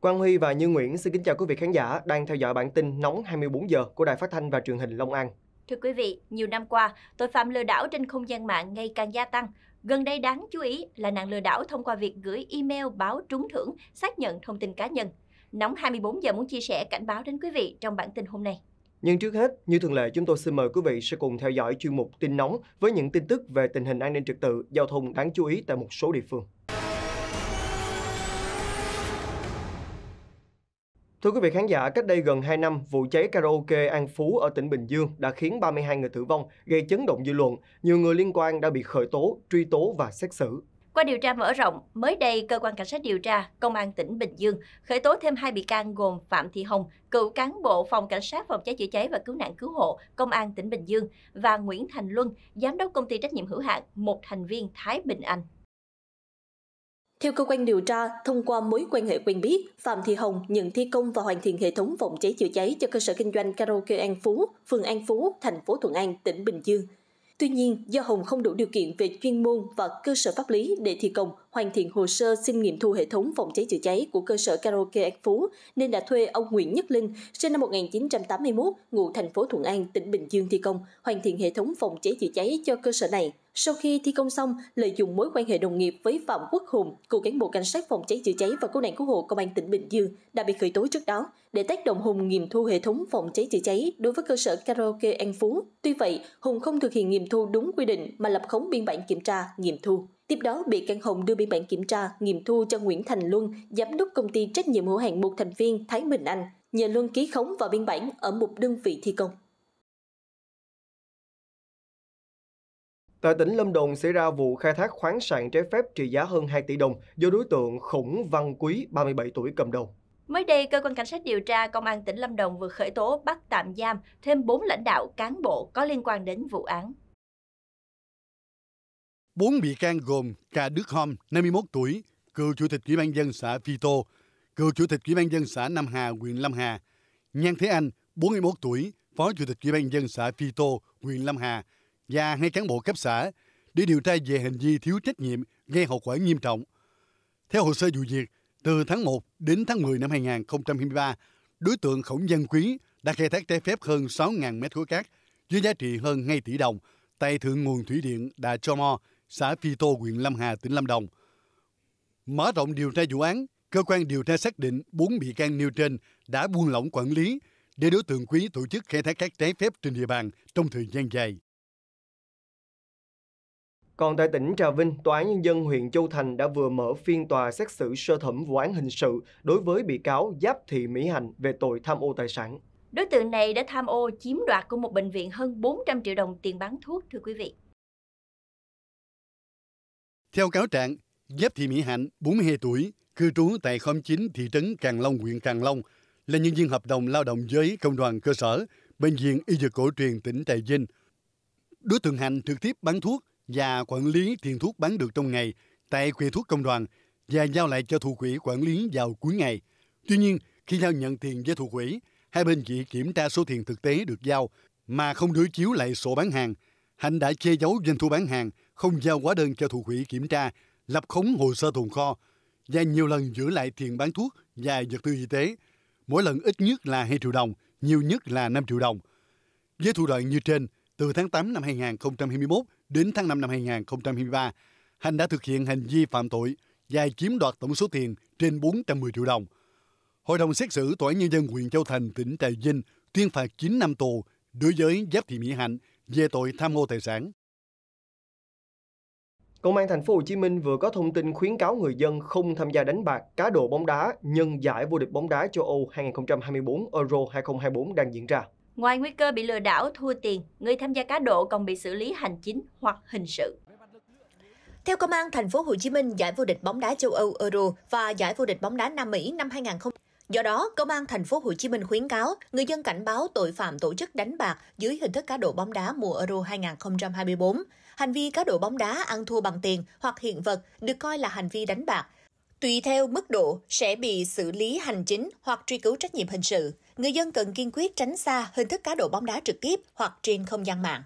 Quang Huy và Như Nguyễn xin kính chào quý vị khán giả đang theo dõi bản tin nóng 24 giờ của Đài Phát thanh và Truyền hình Long An. Thưa quý vị, nhiều năm qua, tội phạm lừa đảo trên không gian mạng ngày càng gia tăng. Gần đây đáng chú ý là nạn lừa đảo thông qua việc gửi email báo trúng thưởng, xác nhận thông tin cá nhân. Nóng 24 giờ muốn chia sẻ cảnh báo đến quý vị trong bản tin hôm nay. Nhưng trước hết, như thường lệ, chúng tôi xin mời quý vị sẽ cùng theo dõi chuyên mục tin nóng với những tin tức về tình hình an ninh trật tự, giao thông đáng chú ý tại một số địa phương. Thưa quý vị khán giả, cách đây gần 2 năm, vụ cháy karaoke An Phú ở tỉnh Bình Dương đã khiến 32 người tử vong, gây chấn động dư luận. Nhiều người liên quan đã bị khởi tố, truy tố và xét xử. Qua điều tra mở rộng, mới đây, Cơ quan Cảnh sát điều tra Công an tỉnh Bình Dương khởi tố thêm hai bị can gồm Phạm Thị Hồng, cựu cán bộ Phòng Cảnh sát Phòng cháy chữa cháy và Cứu nạn Cứu hộ Công an tỉnh Bình Dương và Nguyễn Thành Luân, Giám đốc Công ty trách nhiệm hữu hạn một thành viên Thái Bình Anh. Theo cơ quan điều tra, thông qua mối quan hệ quen biết, Phạm Thị Hồng nhận thi công và hoàn thiện hệ thống phòng cháy chữa cháy cho cơ sở kinh doanh karaoke An Phú, phường An Phú, thành phố Thuận An, tỉnh Bình Dương. Tuy nhiên, do Hồng không đủ điều kiện về chuyên môn và cơ sở pháp lý để thi công hoàn thiện hồ sơ xin nghiệm thu hệ thống phòng cháy chữa cháy của cơ sở karaoke An Phú nên đã thuê ông Nguyễn Nhất Linh, sinh năm 1981, ngụ thành phố Thuận An, tỉnh Bình Dương thi công, hoàn thiện hệ thống phòng cháy chữa cháy cho cơ sở này. Sau khi thi công xong, lợi dụng mối quan hệ đồng nghiệp với Phạm Quốc Hùng, cựu cán bộ cảnh sát phòng cháy chữa cháy và cứu nạn cứu hộ công an tỉnh Bình Dương đã bị khởi tố trước đó để tác động Hùng nghiệm thu hệ thống phòng cháy chữa cháy đối với cơ sở karaoke An Phú. Tuy vậy, Hùng không thực hiện nghiệm thu đúng quy định mà lập khống biên bản kiểm tra nghiệm thu. Tiếp đó, bị can Hồng đưa biên bản kiểm tra, nghiệm thu cho Nguyễn Thành Luân, giám đốc công ty trách nhiệm hữu hạn một thành viên Thái Bình Anh, nhờ Luân ký khống vào biên bản ở một đơn vị thi công. Tại tỉnh Lâm Đồng xảy ra vụ khai thác khoáng sản trái phép trị giá hơn 2 tỷ đồng do đối tượng Khổng Văn Quý, 37 tuổi cầm đầu. Mới đây, cơ quan cảnh sát điều tra công an tỉnh Lâm Đồng vừa khởi tố bắt tạm giam thêm 4 lãnh đạo cán bộ có liên quan đến vụ án. Bốn bị can gồm Cà Đức Hom, 51 tuổi, cựu chủ tịch Ủy ban dân xã Phi Tô, cựu chủ tịch Ủy ban dân xã Nam Hà, huyện Lâm Hà, Nhan Thế Anh, 41 tuổi, phó chủ tịch Ủy ban dân xã Phi Tô, huyện Lâm Hà và hai cán bộ cấp xã để điều tra về hành vi thiếu trách nhiệm gây hậu quả nghiêm trọng. Theo hồ sơ vụ việc, từ tháng 1 đến tháng 10 năm 2023, đối tượng Khổng Văn Quý đã khai thác trái phép hơn 6.000 mét khối cát với giá trị hơn 2 tỷ đồng tại thượng nguồn thủy điện Đà Cho Mo, xã Phi Tô, huyện Lâm Hà, tỉnh Lâm Đồng. Mở rộng điều tra vụ án, cơ quan điều tra xác định 4 bị can nêu trên đã buông lỏng quản lý để đối tượng quý tổ chức khai thác các trái phép trên địa bàn trong thời gian dài. Còn tại tỉnh Trà Vinh, Tòa án Nhân dân huyện Châu Thành đã vừa mở phiên tòa xét xử sơ thẩm vụ án hình sự đối với bị cáo Giáp Thị Mỹ Hạnh về tội tham ô tài sản. Đối tượng này đã tham ô chiếm đoạt của một bệnh viện hơn 400 triệu đồng tiền bán thuốc, thưa quý vị. Theo cáo trạng, Giáp Thị Mỹ Hạnh, 42 tuổi, cư trú tại khóm 9 thị trấn Càng Long, huyện Càng Long, là nhân viên hợp đồng lao động với công đoàn cơ sở, Bệnh viện Y Dược Cổ truyền tỉnh Trà Vinh. Đối tượng hành trực tiếp bán thuốc và quản lý tiền thuốc bán được trong ngày tại quầy thuốc công đoàn và giao lại cho thủ quỹ quản lý vào cuối ngày. Tuy nhiên, khi giao nhận tiền với thủ quỹ, hai bên chỉ kiểm tra số tiền thực tế được giao mà không đối chiếu lại sổ bán hàng. Hạnh đã che giấu doanh thu bán hàng – không giao hóa đơn cho thủ quỹ kiểm tra, lập khống hồ sơ tồn kho và nhiều lần giữ lại tiền bán thuốc và vật tư y tế, mỗi lần ít nhất là 2 triệu đồng, nhiều nhất là 5 triệu đồng. Với thủ đoạn như trên, từ tháng 8 năm 2021 đến tháng 5 năm 2023, Hành đã thực hiện hành vi phạm tội và chiếm đoạt tổng số tiền trên 410 triệu đồng. Hội đồng xét xử Tòa án Nhân dân huyện Châu Thành, tỉnh Trà Vinh tuyên phạt 9 năm tù đối với Giáp Thị Mỹ Hạnh về tội tham ô tài sản. Công an thành phố Hồ Chí Minh vừa có thông tin khuyến cáo người dân không tham gia đánh bạc, cá độ bóng đá nhân giải vô địch bóng đá châu Âu 2024 Euro 2024 đang diễn ra. Ngoài nguy cơ bị lừa đảo, thua tiền, người tham gia cá độ còn bị xử lý hành chính hoặc hình sự. Theo Công an thành phố Hồ Chí Minh, giải vô địch bóng đá châu Âu Euro và giải vô địch bóng đá Nam Mỹ năm 2020 Do đó, Công an thành phố Hồ Chí Minh khuyến cáo người dân cảnh báo tội phạm tổ chức đánh bạc dưới hình thức cá độ bóng đá mùa Euro 2024. Hành vi cá độ bóng đá ăn thua bằng tiền hoặc hiện vật được coi là hành vi đánh bạc. Tùy theo mức độ sẽ bị xử lý hành chính hoặc truy cứu trách nhiệm hình sự. Người dân cần kiên quyết tránh xa hình thức cá độ bóng đá trực tiếp hoặc trên không gian mạng.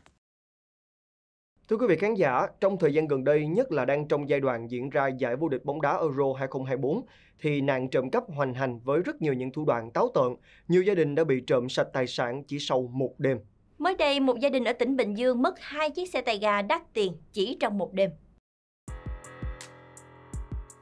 Thưa quý vị khán giả, trong thời gian gần đây, nhất là đang trong giai đoạn diễn ra giải vô địch bóng đá Euro 2024, thì nạn trộm cắp hoành hành với rất nhiều những thủ đoạn táo tợn. Nhiều gia đình đã bị trộm sạch tài sản chỉ sau một đêm. Mới đây, một gia đình ở tỉnh Bình Dương mất hai chiếc xe tay ga đắt tiền chỉ trong một đêm.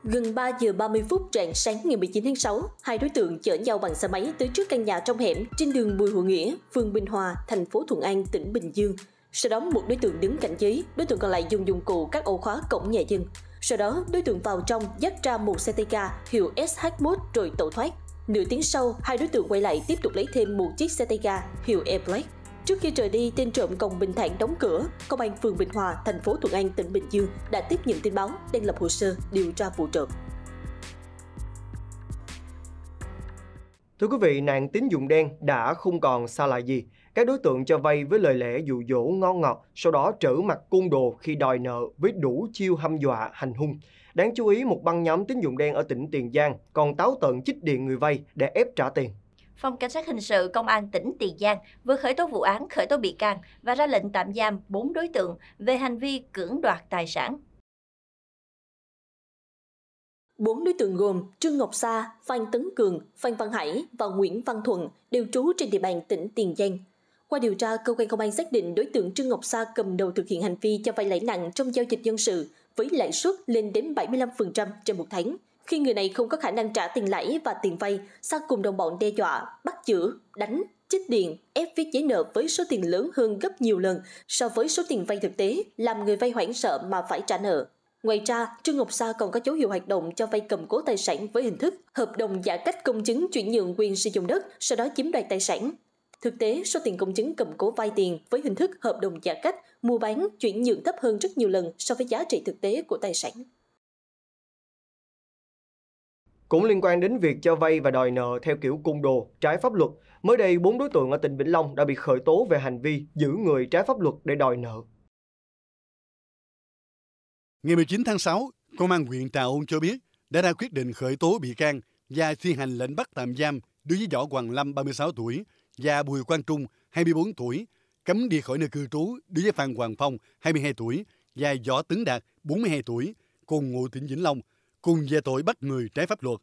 Gần 3 giờ 30 phút rạng sáng ngày 19 tháng 6, hai đối tượng chở nhau bằng xe máy tới trước căn nhà trong hẻm trên đường Bùi Hữu Nghĩa, phường Bình Hòa, thành phố Thuận An, tỉnh Bình Dương. Sau đó một đối tượng đứng cạnh dưới, đối tượng còn lại dùng dụng cụ các ổ khóa cổng nhà dân. Sau đó đối tượng vào trong dắt ra một xe tay ga hiệu SH1 rồi tẩu thoát. Nửa tiếng sau, hai đối tượng quay lại tiếp tục lấy thêm một chiếc xe tay ga hiệu Airblack. Trước khi rời đi, tên trộm còn Bình Thản đóng cửa, Công an phường Bình Hòa, thành phố Thuận An, tỉnh Bình Dương đã tiếp nhận tin báo, đang lập hồ sơ điều tra vụ trộm. Thưa quý vị, nạn tín dụng đen đã không còn xa lạ gì. Các đối tượng cho vay với lời lẽ dụ dỗ ngon ngọt, sau đó trở mặt côn đồ khi đòi nợ với đủ chiêu hăm dọa, hành hung. Đáng chú ý, một băng nhóm tín dụng đen ở tỉnh Tiền Giang còn táo tận chích điện người vay để ép trả tiền. Phòng Cảnh sát Hình sự Công an tỉnh Tiền Giang vừa khởi tố vụ án khởi tố bị can và ra lệnh tạm giam 4 đối tượng về hành vi cưỡng đoạt tài sản. Bốn đối tượng gồm Trương Ngọc Sa, Phan Tấn Cường, Phan Văn Hải và Nguyễn Văn Thuận đều trú trên địa bàn tỉnh Tiền Giang. Qua điều tra, cơ quan công an xác định đối tượng Trương Ngọc Sa cầm đầu thực hiện hành vi cho vay lãi nặng trong giao dịch dân sự với lãi suất lên đến 75% trên một tháng. Khi người này không có khả năng trả tiền lãi và tiền vay, Sa cùng đồng bọn đe dọa, bắt giữ, đánh, chích điện, ép viết giấy nợ với số tiền lớn hơn gấp nhiều lần so với số tiền vay thực tế, làm người vay hoảng sợ mà phải trả nợ. Ngoài ra, Trương Ngọc Sa còn có dấu hiệu hoạt động cho vay cầm cố tài sản với hình thức hợp đồng giả cách công chứng chuyển nhượng quyền sử dụng đất, sau đó chiếm đoạt tài sản. Thực tế, số tiền công chứng cầm cố vay tiền với hình thức hợp đồng giả cách, mua bán, chuyển nhượng thấp hơn rất nhiều lần so với giá trị thực tế của tài sản. Cũng liên quan đến việc cho vay và đòi nợ theo kiểu cung đồ, trái pháp luật, mới đây bốn đối tượng ở tỉnh Vĩnh Long đã bị khởi tố về hành vi giữ người trái pháp luật để đòi nợ. Ngày 19 tháng 6, Công an huyện Trà Ôn cho biết đã ra quyết định khởi tố bị can và thi hành lệnh bắt tạm giam đối với Võ Hoàng Lâm, 36 tuổi, và Bùi Quang Trung, 24 tuổi, cấm đi khỏi nơi cư trú đối với Phan Hoàng Phong, 22 tuổi, và Võ Tấn Đạt, 42 tuổi, cùng ngụ tỉnh Vĩnh Long, cùng về tội bắt người trái pháp luật.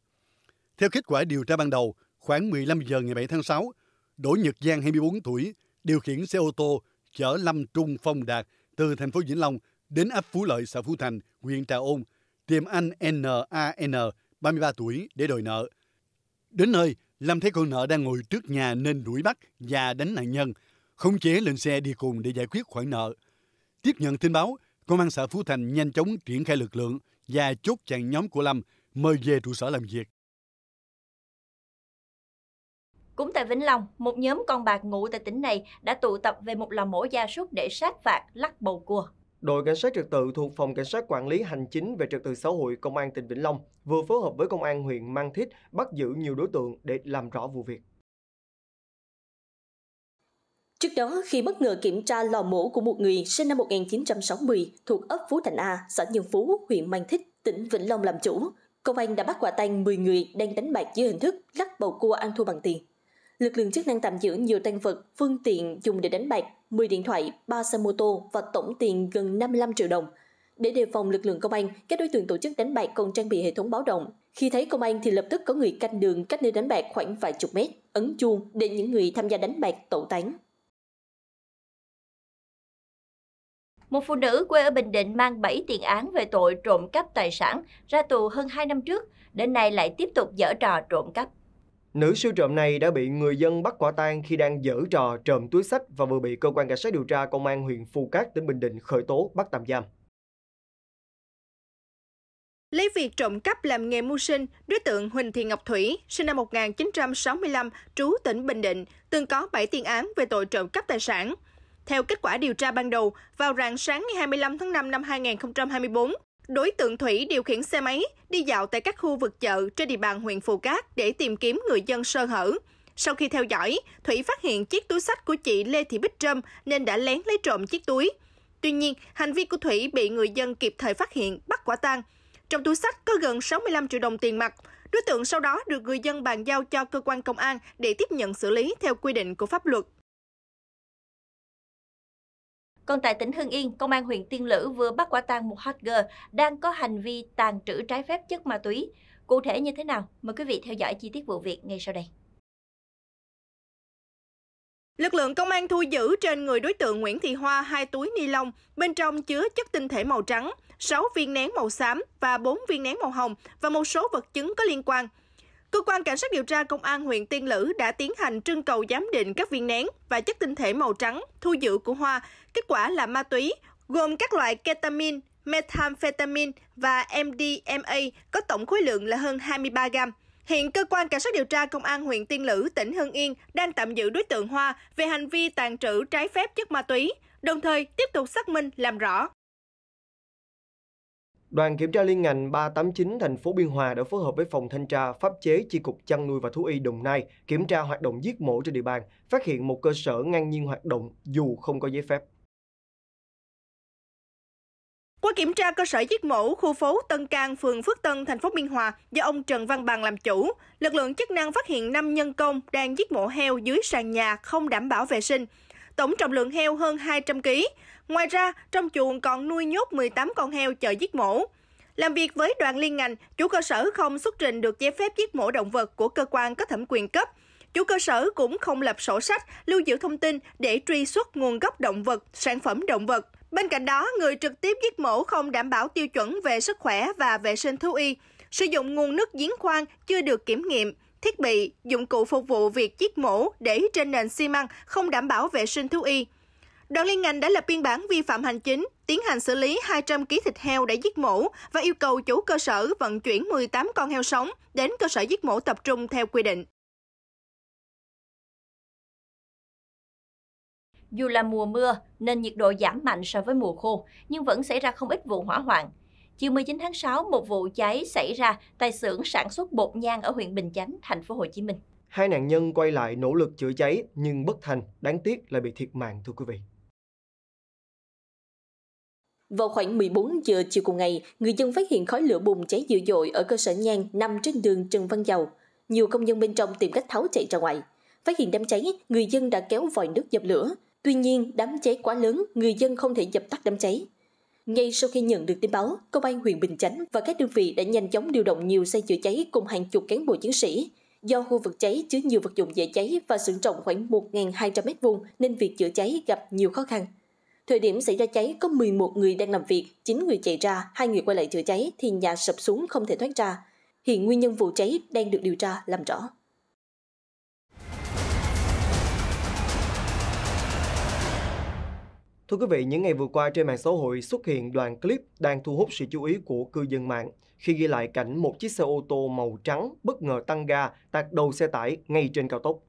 Theo kết quả điều tra ban đầu, khoảng 15 giờ ngày 7 tháng 6, Đỗ Nhật Giang, 24 tuổi, điều khiển xe ô tô chở Lâm Trung Phong Đạt từ thành phố Vĩnh Long đến ấp Phú Lợi, xã Phú Thành, huyện Trà Ôn, tìm anh NAN, 33 tuổi, để đòi nợ. Đến nơi, Lâm thấy con nợ đang ngồi trước nhà nên đuổi bắt và đánh nạn nhân, khống chế lên xe đi cùng để giải quyết khoản nợ. Tiếp nhận tin báo, công an xã Phú Thành nhanh chóng triển khai lực lượng và chốt chặn nhóm của Lâm mời về trụ sở làm việc. Cũng tại Vĩnh Long, một nhóm con bạc ngụ tại tỉnh này đã tụ tập về một lò mổ gia súc để sát phạt lắc bầu cua. Đội Cảnh sát trật tự thuộc Phòng Cảnh sát Quản lý Hành chính về trật tự xã hội Công an tỉnh Vĩnh Long vừa phối hợp với Công an huyện Mang Thít bắt giữ nhiều đối tượng để làm rõ vụ việc. Trước đó, khi bất ngờ kiểm tra lò mổ của một người sinh năm 1960 thuộc ấp Phú Thành A, xã Nhân Phú, huyện Mang Thích, tỉnh Vĩnh Long làm chủ, công an đã bắt quả tang 10 người đang đánh bạc dưới hình thức lắc bầu cua ăn thua bằng tiền. Lực lượng chức năng tạm giữ nhiều tăng vật, phương tiện dùng để đánh bạc 10 điện thoại, 3 xe mô tô và tổng tiền gần 55 triệu đồng. Để đề phòng lực lượng công an, các đối tượng tổ chức đánh bạc còn trang bị hệ thống báo động. Khi thấy công an thì lập tức có người canh đường cách nơi đánh bạc khoảng vài chục mét, ấn chuông để những người tham gia đánh bạc tẩu tán. Một phụ nữ quê ở Bình Định mang 7 tiền án về tội trộm cắp tài sản, ra tù hơn 2 năm trước, đến nay lại tiếp tục dở trò trộm cắp. Nữ siêu trộm này đã bị người dân bắt quả tang khi đang dở trò trộm túi sách và vừa bị cơ quan cảnh sát điều tra công an huyện Phù Cát, tỉnh Bình Định khởi tố bắt tạm giam. Lấy việc trộm cắp làm nghề mưu sinh, đối tượng Huỳnh Thị Ngọc Thủy, sinh năm 1965, trú tỉnh Bình Định, từng có 7 tiền án về tội trộm cắp tài sản. Theo kết quả điều tra ban đầu, vào rạng sáng ngày 25 tháng 5 năm 2024, Đối tượng Thủy điều khiển xe máy đi dạo tại các khu vực chợ trên địa bàn huyện Phù Cát để tìm kiếm người dân sơ hở. Sau khi theo dõi, Thủy phát hiện chiếc túi sách của chị Lê Thị Bích Trâm nên đã lén lấy trộm chiếc túi. Tuy nhiên, hành vi của Thủy bị người dân kịp thời phát hiện, bắt quả tang. Trong túi sách có gần 65 triệu đồng tiền mặt. Đối tượng sau đó được người dân bàn giao cho cơ quan công an để tiếp nhận xử lý theo quy định của pháp luật. Còn tại tỉnh Hưng Yên, Công an huyện Tiên Lữ vừa bắt quả tang một hot girl đang có hành vi tàn trữ trái phép chất ma túy. Cụ thể như thế nào? Mời quý vị theo dõi chi tiết vụ việc ngay sau đây. Lực lượng công an thu giữ trên người đối tượng Nguyễn Thị Hoa hai túi ni lông, bên trong chứa chất tinh thể màu trắng, 6 viên nén màu xám và 4 viên nén màu hồng và một số vật chứng có liên quan. Cơ quan Cảnh sát điều tra Công an huyện Tiên Lữ đã tiến hành trưng cầu giám định các viên nén và chất tinh thể màu trắng thu giữ của Hoa. Kết quả là ma túy, gồm các loại ketamin, methamphetamine và MDMA có tổng khối lượng là hơn 23 gram. Hiện cơ quan cảnh sát điều tra công an huyện Tiên Lữ, tỉnh Hưng Yên đang tạm giữ đối tượng Hoa về hành vi tàn trữ trái phép chất ma túy, đồng thời tiếp tục xác minh làm rõ. Đoàn kiểm tra liên ngành 389 thành phố Biên Hòa đã phối hợp với phòng thanh tra pháp chế chi cục chăn nuôi và thú y Đồng Nai kiểm tra hoạt động giết mổ trên địa bàn, phát hiện một cơ sở ngang nhiên hoạt động dù không có giấy phép. Qua kiểm tra cơ sở giết mổ khu phố Tân Cang, phường Phước Tân, thành phố Biên Hòa do ông Trần Văn Bằng làm chủ, lực lượng chức năng phát hiện 5 nhân công đang giết mổ heo dưới sàn nhà không đảm bảo vệ sinh. Tổng trọng lượng heo hơn 200 kg. Ngoài ra, trong chuồng còn nuôi nhốt 18 con heo chờ giết mổ. Làm việc với đoàn liên ngành, chủ cơ sở không xuất trình được giấy phép giết mổ động vật của cơ quan có thẩm quyền cấp. Chủ cơ sở cũng không lập sổ sách, lưu giữ thông tin để truy xuất nguồn gốc động vật, sản phẩm động vật. Bên cạnh đó, người trực tiếp giết mổ không đảm bảo tiêu chuẩn về sức khỏe và vệ sinh thú y, sử dụng nguồn nước giếng khoan chưa được kiểm nghiệm, thiết bị, dụng cụ phục vụ việc giết mổ để trên nền xi măng không đảm bảo vệ sinh thú y. Đoàn liên ngành đã lập biên bản vi phạm hành chính, tiến hành xử lý 200 kg thịt heo đã giết mổ và yêu cầu chủ cơ sở vận chuyển 18 con heo sống đến cơ sở giết mổ tập trung theo quy định. Dù là mùa mưa nên nhiệt độ giảm mạnh so với mùa khô, nhưng vẫn xảy ra không ít vụ hỏa hoạn. Chiều 19 tháng 6, một vụ cháy xảy ra tại xưởng sản xuất bột nhang ở huyện Bình Chánh, thành phố Hồ Chí Minh. Hai nạn nhân quay lại nỗ lực chữa cháy nhưng bất thành, đáng tiếc là bị thiệt mạng thưa quý vị. Vào khoảng 14 giờ chiều cùng ngày, người dân phát hiện khói lửa bùng cháy dữ dội ở cơ sở nhang nằm trên đường Trần Văn Dầu. Nhiều công nhân bên trong tìm cách tháo chạy ra ngoài. Phát hiện đám cháy, người dân đã kéo vòi nước dập lửa. Tuy nhiên, đám cháy quá lớn, người dân không thể dập tắt đám cháy. Ngay sau khi nhận được tin báo, công an huyện Bình Chánh và các đơn vị đã nhanh chóng điều động nhiều xe chữa cháy cùng hàng chục cán bộ chiến sĩ. Do khu vực cháy chứa nhiều vật dụng dễ cháy và sưởng rộng khoảng 1.200 m2 nên việc chữa cháy gặp nhiều khó khăn. Thời điểm xảy ra cháy có 11 người đang làm việc, 9 người chạy ra, hai người quay lại chữa cháy thì nhà sập xuống không thể thoát ra. Hiện nguyên nhân vụ cháy đang được điều tra làm rõ. Thưa quý vị, những ngày vừa qua trên mạng xã hội xuất hiện đoạn clip đang thu hút sự chú ý của cư dân mạng khi ghi lại cảnh một chiếc xe ô tô màu trắng bất ngờ tăng ga tạt đầu xe tải ngay trên cao tốc.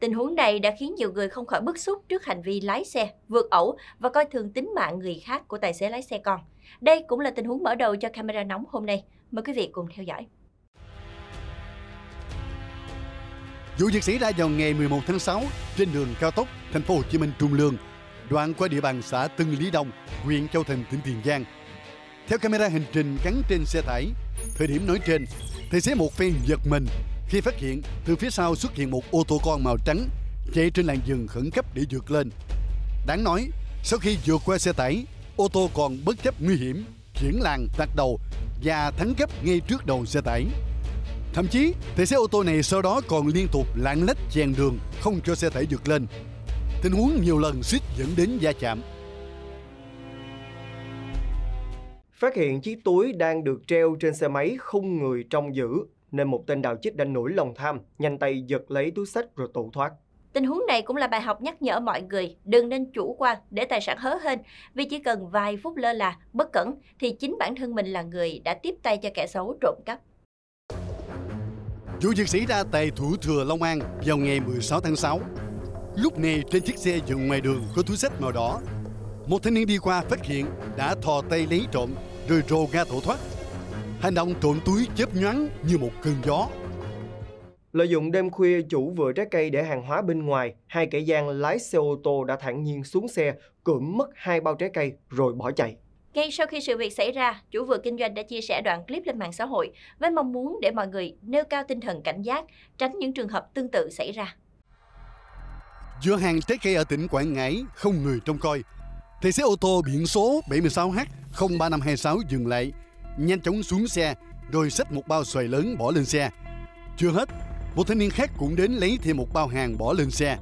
Tình huống này đã khiến nhiều người không khỏi bức xúc trước hành vi lái xe, vượt ẩu và coi thường tính mạng người khác của tài xế lái xe con. Đây cũng là tình huống mở đầu cho camera nóng hôm nay. Mời quý vị cùng theo dõi. Vụ việc xảy ra vào ngày 11 tháng 6 trên đường cao tốc thành phố Hồ Chí Minh Trung Lương, đoạn qua địa bàn xã Tân Lý Đông, huyện Châu Thành, tỉnh Tiền Giang. Theo camera hành trình gắn trên xe tải, thời điểm nói trên, tài xế một phen giật mình khi phát hiện, từ phía sau xuất hiện một ô tô con màu trắng chạy trên làn rừng khẩn cấp để vượt lên. Đáng nói, sau khi vượt qua xe tải, ô tô còn bất chấp nguy hiểm, chuyển làng đặt đầu và thắng gấp ngay trước đầu xe tải. Thậm chí, tài xe ô tô này sau đó còn liên tục lạng lách chèn đường, không cho xe tải vượt lên. Tình huống nhiều lần suýt dẫn đến va chạm. Phát hiện chiếc túi đang được treo trên xe máy không người trông giữ nên một tên đạo chích đã nổi lòng tham, nhanh tay giật lấy túi sách rồi tẩu thoát. Tình huống này cũng là bài học nhắc nhở mọi người đừng nên chủ quan để tài sản hớ hên vì chỉ cần vài phút lơ là, bất cẩn thì chính bản thân mình là người đã tiếp tay cho kẻ xấu trộm cắp. Vụ việc xảy ra tại Thủ Thừa Long An vào ngày 16 tháng 6. Lúc này trên chiếc xe dựng ngoài đường có túi sách màu đỏ. Một thanh niên đi qua phát hiện đã thò tay lấy trộm rồi rồ ga tẩu thoát hành động trộm túi chớp nhoáng như một cơn gió. Lợi dụng đêm khuya, chủ vừa trái cây để hàng hóa bên ngoài, hai kẻ gian lái xe ô tô đã thản nhiên xuống xe, cưỡng mất hai bao trái cây rồi bỏ chạy. Ngay sau khi sự việc xảy ra, chủ vừa kinh doanh đã chia sẻ đoạn clip lên mạng xã hội với mong muốn để mọi người nêu cao tinh thần cảnh giác, tránh những trường hợp tương tự xảy ra. Giữa hàng trái cây ở tỉnh Quảng Ngãi, không người trông coi. Thì xe ô tô biển số 76H03526 dừng lại, nhanh chóng xuống xe rồi xách một bao xoài lớn bỏ lên xe. Chưa hết, một thanh niên khác cũng đến lấy thêm một bao hàng bỏ lên xe.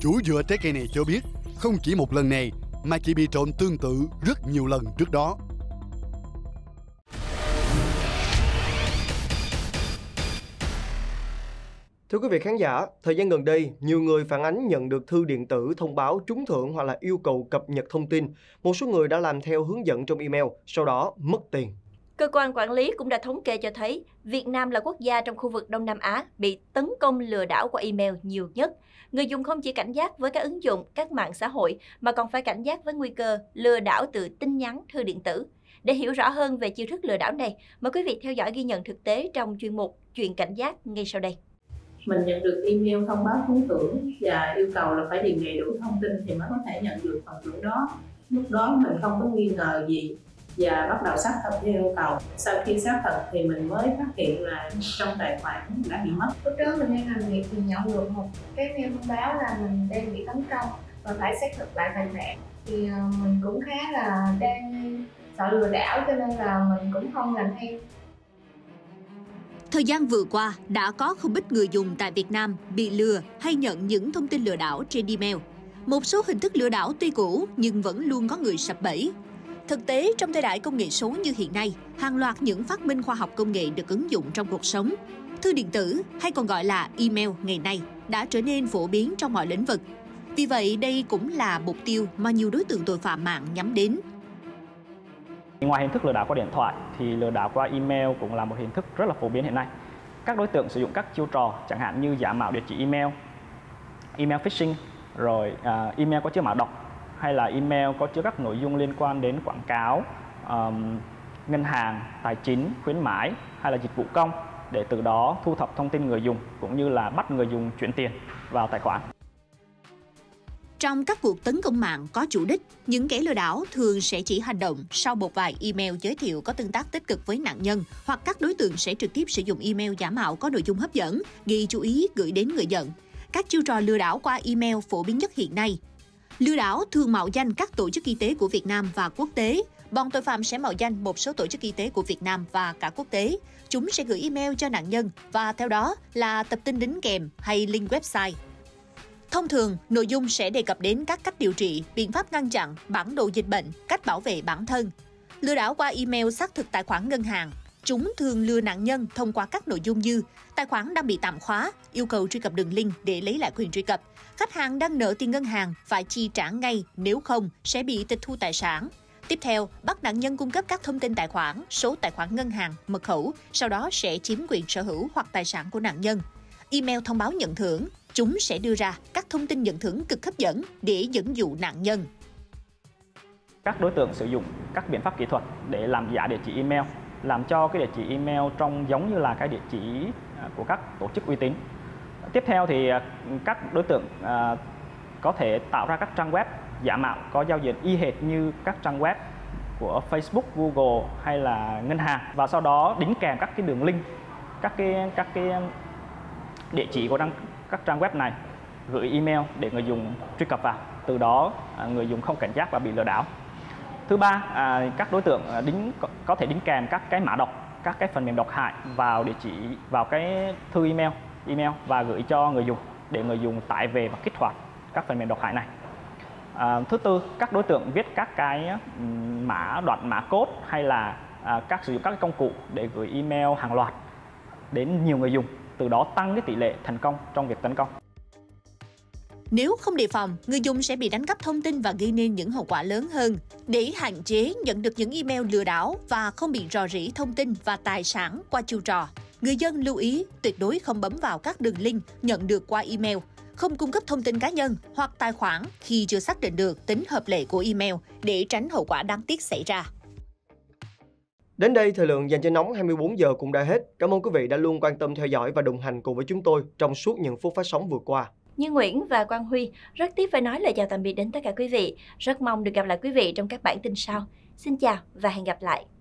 Chủ dừa trái cây này cho biết, không chỉ một lần này mà chỉ bị trộm tương tự rất nhiều lần trước đó. Thưa quý vị khán giả, thời gian gần đây, nhiều người phản ánh nhận được thư điện tử thông báo trúng thưởng hoặc là yêu cầu cập nhật thông tin. Một số người đã làm theo hướng dẫn trong email, sau đó mất tiền. Cơ quan quản lý cũng đã thống kê cho thấy Việt Nam là quốc gia trong khu vực Đông Nam Á bị tấn công lừa đảo qua email nhiều nhất. Người dùng không chỉ cảnh giác với các ứng dụng, các mạng xã hội mà còn phải cảnh giác với nguy cơ lừa đảo từ tin nhắn, thư điện tử. Để hiểu rõ hơn về chiêu thức lừa đảo này, mời quý vị theo dõi ghi nhận thực tế trong chuyên mục Chuyện cảnh giác ngay sau đây mình nhận được email thông báo trúng thưởng và yêu cầu là phải điền đầy đủ thông tin thì mới có thể nhận được phần thưởng đó lúc đó mình không có nghi ngờ gì và bắt đầu xác thật theo yêu cầu sau khi xác thật thì mình mới phát hiện là trong tài khoản đã bị mất lúc đó mình đang làm việc thì nhận được một cái mail thông báo là mình đang bị tấn công và phải xác thực lại tài khoản thì ờ, mình cũng khá là đang sợ lừa đảo cho nên là mình cũng không làm theo Thời gian vừa qua, đã có không ít người dùng tại Việt Nam bị lừa hay nhận những thông tin lừa đảo trên email. Một số hình thức lừa đảo tuy cũ nhưng vẫn luôn có người sập bẫy. Thực tế, trong thời đại công nghệ số như hiện nay, hàng loạt những phát minh khoa học công nghệ được ứng dụng trong cuộc sống. Thư điện tử hay còn gọi là email ngày nay đã trở nên phổ biến trong mọi lĩnh vực. Vì vậy, đây cũng là mục tiêu mà nhiều đối tượng tội phạm mạng nhắm đến Ngoài hình thức lừa đảo qua điện thoại thì lừa đảo qua email cũng là một hình thức rất là phổ biến hiện nay. Các đối tượng sử dụng các chiêu trò chẳng hạn như giả mạo địa chỉ email, email phishing, rồi uh, email có chứa mã độc hay là email có chứa các nội dung liên quan đến quảng cáo, um, ngân hàng, tài chính, khuyến mãi hay là dịch vụ công để từ đó thu thập thông tin người dùng cũng như là bắt người dùng chuyển tiền vào tài khoản. Trong các cuộc tấn công mạng có chủ đích, những kẻ lừa đảo thường sẽ chỉ hành động sau một vài email giới thiệu có tương tác tích cực với nạn nhân hoặc các đối tượng sẽ trực tiếp sử dụng email giả mạo có nội dung hấp dẫn, ghi chú ý gửi đến người nhận. Các chiêu trò lừa đảo qua email phổ biến nhất hiện nay. Lừa đảo thường mạo danh các tổ chức y tế của Việt Nam và quốc tế. Bọn tội phạm sẽ mạo danh một số tổ chức y tế của Việt Nam và cả quốc tế. Chúng sẽ gửi email cho nạn nhân và theo đó là tập tin đính kèm hay link website Thông thường, nội dung sẽ đề cập đến các cách điều trị, biện pháp ngăn chặn, bản đồ dịch bệnh, cách bảo vệ bản thân. Lừa đảo qua email xác thực tài khoản ngân hàng. Chúng thường lừa nạn nhân thông qua các nội dung như tài khoản đang bị tạm khóa, yêu cầu truy cập đường link để lấy lại quyền truy cập. Khách hàng đang nợ tiền ngân hàng phải chi trả ngay, nếu không sẽ bị tịch thu tài sản. Tiếp theo, bắt nạn nhân cung cấp các thông tin tài khoản, số tài khoản ngân hàng, mật khẩu, sau đó sẽ chiếm quyền sở hữu hoặc tài sản của nạn nhân. Email thông báo nhận thưởng, chúng sẽ đưa ra các thông tin nhận thưởng cực hấp dẫn để dẫn dụ nạn nhân. Các đối tượng sử dụng các biện pháp kỹ thuật để làm giả địa chỉ email, làm cho cái địa chỉ email trông giống như là cái địa chỉ à, của các tổ chức uy tín. Tiếp theo thì à, các đối tượng à, có thể tạo ra các trang web giả mạo có giao diện y hệt như các trang web của Facebook, Google hay là ngân hàng và sau đó đính kèm các cái đường link, các cái các cái địa chỉ của đăng các trang web này gửi email để người dùng truy cập vào từ đó à, người dùng không cảnh giác và bị lừa đảo thứ ba à, các đối tượng à, đính có thể đính kèm các cái mã độc các cái phần mềm độc hại vào địa chỉ vào cái thư email email và gửi cho người dùng để người dùng tải về và kích hoạt các phần mềm độc hại này à, thứ tư các đối tượng viết các cái mã đoạn mã code hay là à, các sử dụng các công cụ để gửi email hàng loạt đến nhiều người dùng từ đó tăng cái tỷ lệ thành công trong việc tấn công. Nếu không đề phòng, người dùng sẽ bị đánh cắp thông tin và gây nên những hậu quả lớn hơn. Để hạn chế nhận được những email lừa đảo và không bị rò rỉ thông tin và tài sản qua chiêu trò, người dân lưu ý tuyệt đối không bấm vào các đường link nhận được qua email, không cung cấp thông tin cá nhân hoặc tài khoản khi chưa xác định được tính hợp lệ của email để tránh hậu quả đáng tiếc xảy ra. Đến đây, thời lượng dành cho nóng 24 giờ cũng đã hết. Cảm ơn quý vị đã luôn quan tâm theo dõi và đồng hành cùng với chúng tôi trong suốt những phút phát sóng vừa qua. Như Nguyễn và Quang Huy, rất tiếc phải nói lời chào tạm biệt đến tất cả quý vị. Rất mong được gặp lại quý vị trong các bản tin sau. Xin chào và hẹn gặp lại.